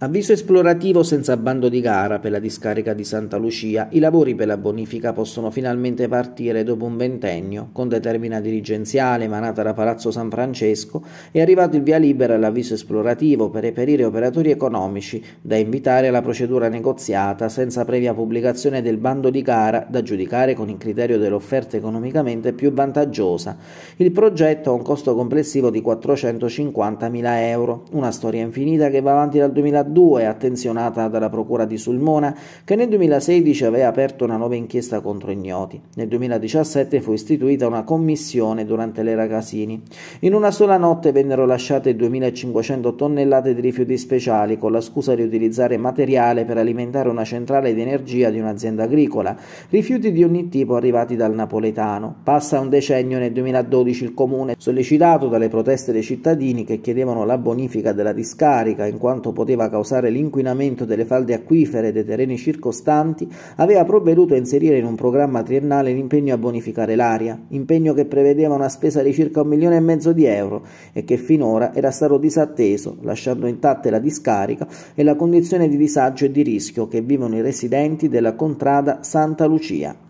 Avviso esplorativo senza bando di gara per la discarica di Santa Lucia. I lavori per la bonifica possono finalmente partire dopo un ventennio. Con determina dirigenziale emanata da Palazzo San Francesco è arrivato il via libera all'avviso esplorativo per reperire operatori economici da invitare alla procedura negoziata senza previa pubblicazione del bando di gara da giudicare con il criterio dell'offerta economicamente più vantaggiosa. Il progetto ha un costo complessivo di 450.000 euro. Una storia infinita che va avanti dal 2013 2 attenzionata dalla Procura di Sulmona che nel 2016 aveva aperto una nuova inchiesta contro ignoti. Nel 2017 fu istituita una commissione durante l'era Casini. In una sola notte vennero lasciate 2500 tonnellate di rifiuti speciali con la scusa di utilizzare materiale per alimentare una centrale di energia di un'azienda agricola, rifiuti di ogni tipo arrivati dal napoletano. Passa un decennio nel 2012 il comune, sollecitato dalle proteste dei cittadini che chiedevano la bonifica della discarica in quanto poteva causare causare l'inquinamento delle falde acquifere e dei terreni circostanti, aveva provveduto a inserire in un programma triennale l'impegno a bonificare l'aria, impegno che prevedeva una spesa di circa un milione e mezzo di euro e che finora era stato disatteso, lasciando intatte la discarica e la condizione di disagio e di rischio che vivono i residenti della contrada Santa Lucia.